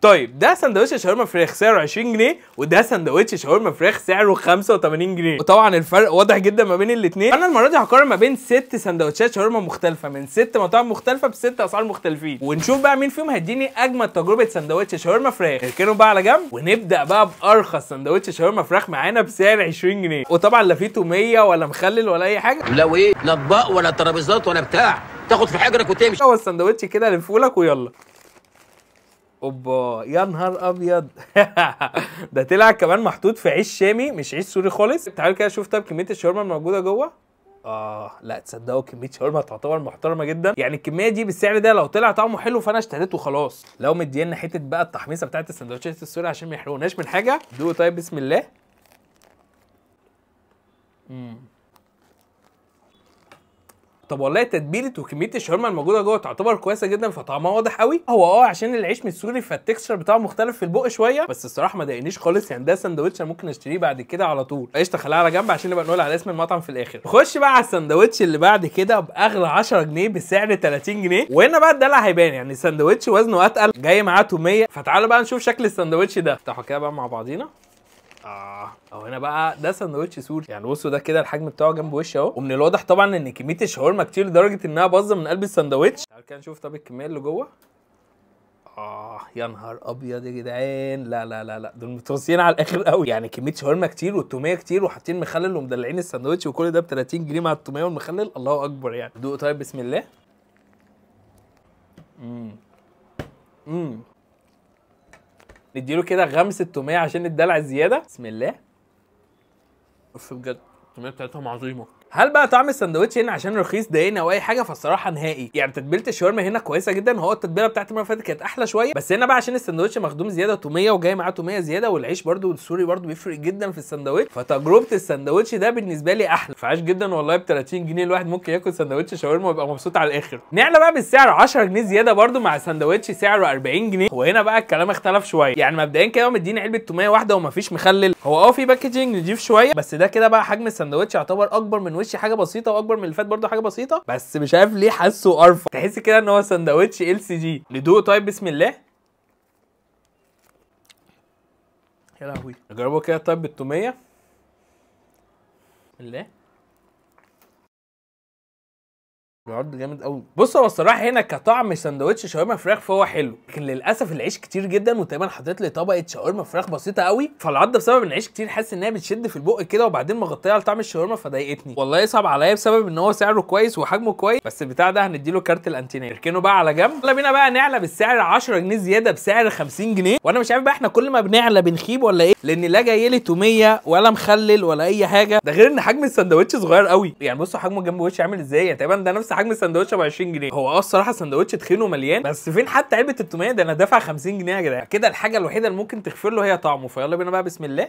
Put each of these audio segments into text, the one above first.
طيب ده سندوتش شاورما فراخ سعره 20 جنيه وده سندوتش شاورما فراخ سعره 85 جنيه وطبعا الفرق واضح جدا ما بين الاثنين انا المره دي هقارن ما بين ست سندوتشات شاورما مختلفه من ست مطاعم مختلفه بست اسعار مختلفين ونشوف بقى مين فيهم هيديني اجمد تجربه سندوتش شاورما فراخ اركنوا بقى على جنب ونبدا بقى بارخص سندوتش شاورما فراخ معانا بسعر 20 جنيه وطبعا لا فيه توميه ولا مخلل ولا اي حاجه لا وايه لا اطباق ولا ترابيزات ولا بتاع تاخد في حجرك وتمشي هو السندوتش كده لفولك ويلا اوبا يا نهار ابيض ده طلع كمان محطوط في عيش شامي مش عيش سوري خالص تعالوا كده شوف طب كميه الشاورما الموجوده جوه اه لا تصدقوا كميه شاورما تعتبر محترمه جدا يعني الكميه دي بالسعر ده لو طلع طعمه حلو فانا اشتريته وخلاص لو مدينا حته بقى التحميصه بتاعت السندوتشات السوري عشان ما يحرقوناش من حاجه دوقوا طيب بسم الله امم طب والله تتبيله وكميه الشاورما الموجوده جوه تعتبر كويسه جدا فطعمها واضح قوي هو اه عشان العيش من السوري فالتكستشر بتاعه مختلف في البق شويه بس الصراحه ما ضايقنيش خالص يعني ده سندوتش ممكن اشتريه بعد كده على طول قشطه خليها على جنب عشان نبقى نقول على اسم المطعم في الاخر نخش بقى على السندوتش اللي بعد كده باغلى 10 جنيه بسعر 30 جنيه وهنا بقى الدلع هيبان يعني السندوتش وزنه اتقل جاي معاه توميه فتعالوا بقى نشوف شكل السندوتش ده افتحوا كده بقى مع بعضينا اه اهو هنا بقى ده ساندوتش سوري يعني بصوا ده كده الحجم بتاعه جنب وش اهو ومن الواضح طبعا ان كميه الشاورما كتير لدرجه انها باظه من قلب الساندوتش تعال كده نشوف طب الكميه اللي جوه اه يا نهار ابيض يا جدعان لا لا لا لا دول متوصيين على الاخر قوي يعني كميه شاورما كتير والتوميه كتير وحاطين مخلل ومدلعين الساندوتش وكل ده ب 30 جنيه مع التوميه والمخلل الله اكبر يعني دوق طيب بسم الله امم امم نديله كده غمسه توميه عشان الدلع الزياده بسم الله بس بجد التوميه بتاعتهم عظيمه هل بقى طعم السندوتش هنا عشان رخيص ضايقني او اي حاجه فالصراحه نهائي يعني تتبيله الشاورما هنا كويسه جدا هو التتبيله بتاعت المره اللي فاتت كانت احلى شويه بس هنا بقى عشان السندوتش مخدوم زياده توميه وجاي معاه توميه زياده والعيش برده السوري برده بيفرق جدا في السندوتش فتجربه السندوتش ده بالنسبه لي احلى فعاش جدا والله ب 30 جنيه الواحد ممكن ياكل سندوتش شاورما ويبقى مبسوط على الاخر نعلى بقى بالسعر 10 جنيه زياده برده مع سندوتش سعره 40 جنيه وهنا بقى الكلام اختلف شويه يعني مبدئيا كده مديني علبه توميه واحده ومفيش مخلل هو اه في باكجنج نضيف شويه بس ده كده بقى حجم السندوتش يعتبر اكبر من وشي حاجه بسيطه واكبر من اللي فات برده حاجه بسيطه بس مش عارف ليه حاسه ارفع تحس كده ان هو سندوتش ال سي جي ندوق طيب بسم الله يا لهوي نجربه كده طيب بالتوميه بالله العرض جامد قوي بص هو الصراحه هنا كطعم سندوتش شاورما فراخ فهو حلو لكن للاسف العيش كتير جدا وتقريبا حطيت لي طبقه شاورما فراخ بسيطه قوي فالعضه بسبب العيش كتير حاسس انها بتشد في البق كده وبعدين مغطيه على طعم الشاورما فضايقتني والله يصعب عليا بسبب ان هو سعره كويس وحجمه كويس بس البتاع ده هنديله كارت الانتينا اركنه بقى على جنب يلا بينا بقى نعلى بالسعر 10 جنيه زياده بسعر 50 جنيه وانا مش عارف بقى احنا كل ما بنعلى بنخيب ولا ايه لان لا جاي لي توميه ولا مخلل ولا اي حاجه ده غير ان حجم السندوتش صغير قوي يعني بصوا حجمه جنب وشي عامل ازاي يعني تقريبا ده نفس حجم السندوتش ب 20 جنيه هو اه الصراحه السندوتش تخين مليان بس فين حتى علبه التوميه ده انا دافع 50 جنيه يا جدعان كده الحاجه الوحيده اللي ممكن تغفر له هي طعمه فيلا بينا بقى بسم الله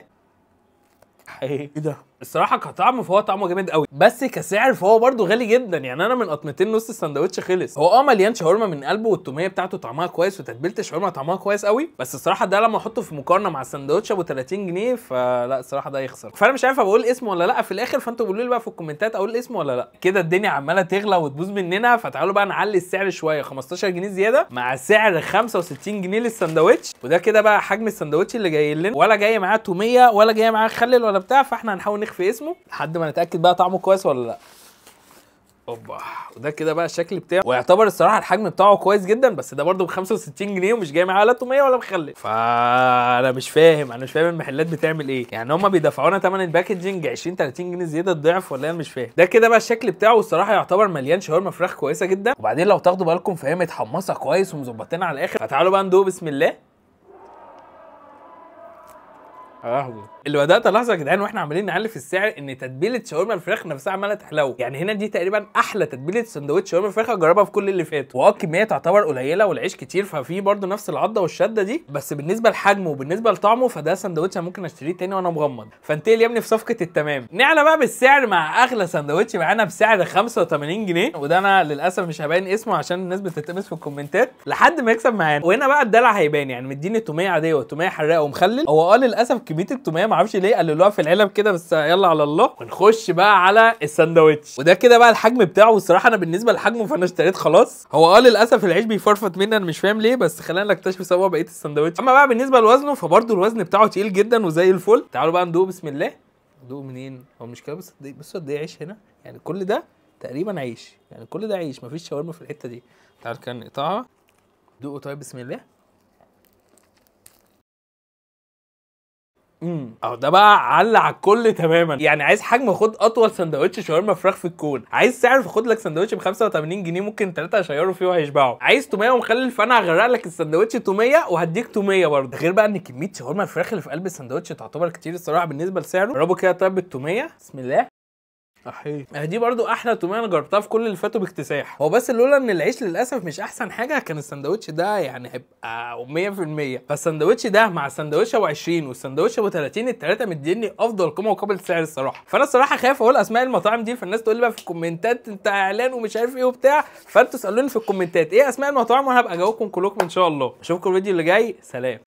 ايه ده الصراحه كطعم فهو طعمه جامد قوي بس كسعر فهو برده غالي جدا يعني انا من قطمتين نص السندوتش خلص هو اه مليان شاورما من قلبه والتوميه بتاعته طعمها كويس وتتبيله الشاورما طعمها كويس قوي بس الصراحه ده لما احطه في مقارنه مع السندوتش ابو 30 جنيه فلا الصراحه ده يخسر فانا مش عارف بقول اسمه ولا لا في الاخر فانتوا قولوا لي بقى في الكومنتات اقول اسمه ولا لا كده الدنيا عماله تغلى وتبوظ مننا فتعالوا بقى نعلي السعر شويه 15 جنيه زياده مع سعر 65 جنيه للسندوتش وده كده بقى حجم السندوتش اللي جاي لنا ولا جاي معاه توميه ولا جاي معاه خلل ولا بتاع فاحنا هنحاول الفراخ في اسمه لحد ما نتاكد بقى طعمه كويس ولا لا اوبا وده كده بقى الشكل بتاعه ويعتبر الصراحه الحجم بتاعه كويس جدا بس ده برده ب 65 جنيه ومش جاي معاه لا طوميه ولا مخلل فانا مش فاهم انا مش فاهم المحلات بتعمل ايه يعني هم بيدفعونا ثمن الباكجنج 20 30 جنيه زياده الضعف ولا إيه؟ انا مش فاهم ده كده بقى الشكل بتاعه والصراحه يعتبر مليان شاورما فراخ كويسه جدا وبعدين لو تاخدوا بالكم فهي متحمصه كويس ومظبطينها على الاخر فتعالوا بقى ندوق بسم الله اللي بدات الاحظه يا جدعان واحنا عمالين نعلي في السعر ان تتبيله شاورما الفراخ نفسها عماله تحلو يعني هنا دي تقريبا احلى تتبيله سندوتش شاورما فراخ جربها في كل اللي فات واه الكميه تعتبر قليله والعيش كتير ففي برده نفس العضه والشده دي بس بالنسبه لحجمه وبالنسبه لطعمه فده سندوتش ممكن اشتريه تاني وانا مغمض فانتقل يا ابني في صفقه التمام نعلى بقى بالسعر مع اغلى سندوتش معانا بسعر 85 جنيه وده انا للاسف مش هبين اسمه عشان الناس بتتقمص في الكومنتات لحد ما يكسب معانا وهنا بقى الدلع هيبان يعني مديني توميه عاديه وتوميه حراقه ومخلل هو اه للاسف كميه التوميه ما اعرفش ليه قللوها في العلب كده بس يلا على الله ونخش بقى على الساندوتش وده كده بقى الحجم بتاعه والصراحه انا بالنسبه لحجمه فانا اشتريت خلاص هو اه للاسف العيش بيفرفط مني انا مش فاهم ليه بس خلينا نكتشف سوا بقيه الساندوتش اما بقى بالنسبه لوزنه فبرده الوزن بتاعه تقيل جدا وزي الفل تعالوا بقى ندوق بسم الله ندوق منين هو مش كده بس إيه؟ بصوا قد ايه عيش هنا يعني كل ده تقريبا عيش يعني كل ده عيش مفيش شاورما في الحته دي تعال كده نقطعها دوقوا طيب بسم الله اهو ده بقى على على الكل تماما يعني عايز حجم خد اطول سندوتش شاورما فراخ في الكون عايز سعر خد لك سندوتش ب 85 جنيه ممكن ثلاثه شيروا فيه وهيشبعوا عايز توميه ومخلل فانا هغرق لك السندوتش توميه وهديك توميه برضه غير بقى ان كميه شاورما الفراخ اللي في قلب السندوتش تعتبر كتير الصراحه بالنسبه لسعره جربوا كده طيب التوميه بسم الله صحيح آه، دي برضو احلى توميه انا جربتها في كل اللي فاتوا باكتساح هو بس لولا ان العيش للاسف مش احسن حاجه كان السندوتش ده يعني هيبقى 100% فالسندوتش ده مع الساندوتش ابو 20 والساندوتش ابو 30 الثلاثه مديني افضل قيمه مقابل سعر الصراحه فانا الصراحه خايف اقول اسماء المطاعم دي فالناس تقول لي بقى في الكومنتات انت اعلان ومش عارف ايه وبتاع فانتوا اسالوني في الكومنتات ايه اسماء المطاعم وانا هبقى اجاوبكم كلكم ان شاء الله اشوفكم الفيديو اللي جاي سلام